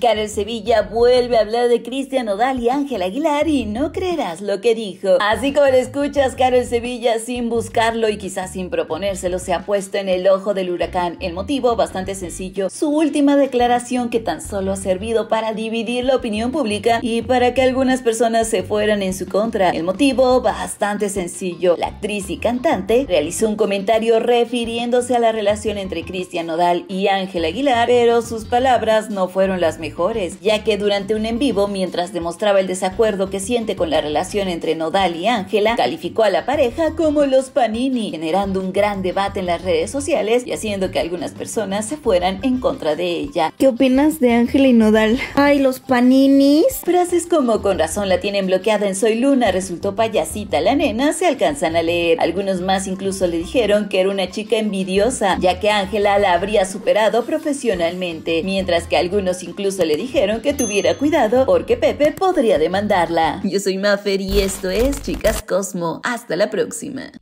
Karel Sevilla vuelve a hablar de Cristian Nodal y Ángel Aguilar y no creerás lo que dijo. Así como lo escuchas, Carol Sevilla sin buscarlo y quizás sin proponérselo se ha puesto en el ojo del huracán. El motivo, bastante sencillo, su última declaración que tan solo ha servido para dividir la opinión pública y para que algunas personas se fueran en su contra. El motivo, bastante sencillo, la actriz y cantante realizó un comentario refiriéndose a la relación entre Cristian Odal y Ángel Aguilar, pero sus palabras no fueron las mejores ya que durante un en vivo, mientras demostraba el desacuerdo que siente con la relación entre Nodal y Ángela, calificó a la pareja como los panini, generando un gran debate en las redes sociales y haciendo que algunas personas se fueran en contra de ella. ¿Qué opinas de Ángela y Nodal? Ay, los paninis. Frases como con razón la tienen bloqueada en Soy Luna, resultó payasita la nena, se alcanzan a leer. Algunos más incluso le dijeron que era una chica envidiosa, ya que Ángela la habría superado profesionalmente, mientras que algunos incluso le dijeron que tuviera cuidado porque Pepe podría demandarla. Yo soy Maffer y esto es Chicas Cosmo. Hasta la próxima.